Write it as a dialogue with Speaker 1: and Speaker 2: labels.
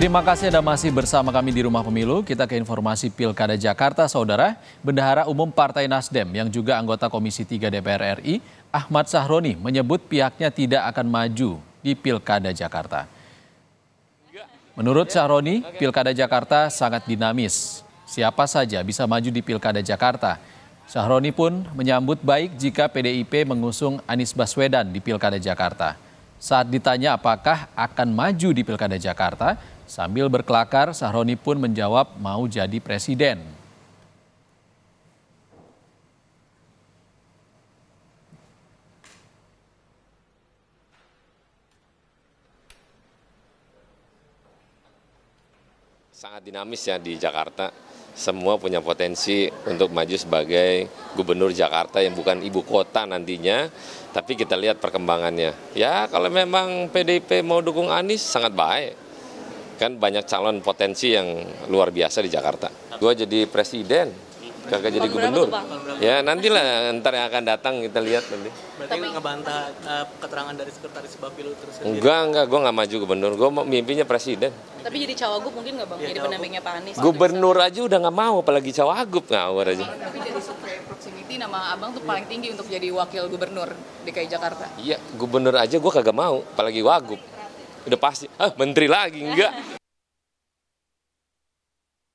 Speaker 1: Terima kasih Anda masih bersama kami di Rumah Pemilu. Kita ke informasi Pilkada Jakarta, Saudara. Bendahara Umum Partai Nasdem yang juga anggota Komisi 3 DPR RI, Ahmad Sahroni menyebut pihaknya tidak akan maju di Pilkada Jakarta. Menurut Sahroni, Pilkada Jakarta sangat dinamis. Siapa saja bisa maju di Pilkada Jakarta. Sahroni pun menyambut baik jika PDIP mengusung Anies Baswedan di Pilkada Jakarta. Saat ditanya apakah akan maju di Pilkada Jakarta, sambil berkelakar Sahroni pun menjawab mau jadi presiden.
Speaker 2: Sangat dinamis ya di Jakarta semua punya potensi untuk maju sebagai gubernur Jakarta yang bukan ibu kota nantinya, tapi kita lihat perkembangannya. Ya, kalau memang PDIP mau dukung Anies sangat baik. Kan banyak calon potensi yang luar biasa di Jakarta. Gue jadi presiden, kagak jadi gubernur. ya nantilah ntar yang akan datang kita lihat nanti.
Speaker 1: Berarti Tapi, ngebantah uh, keterangan dari sekretaris Bapilu terus sendiri.
Speaker 2: Enggak enggak, gue nggak maju gubernur, gue mimpinya presiden.
Speaker 1: Tapi jadi cawagup mungkin nggak bang? Ya, jadi pendampingnya
Speaker 2: Pak Anies. Gubernur aja udah nggak mau, apalagi cawagup awar aja. Tapi jadi survei proximity nama abang tuh paling iya. tinggi untuk jadi wakil gubernur DKI Jakarta. Iya, gubernur aja gue kagak mau,
Speaker 1: apalagi wagup. Udah pasti, ah menteri lagi enggak.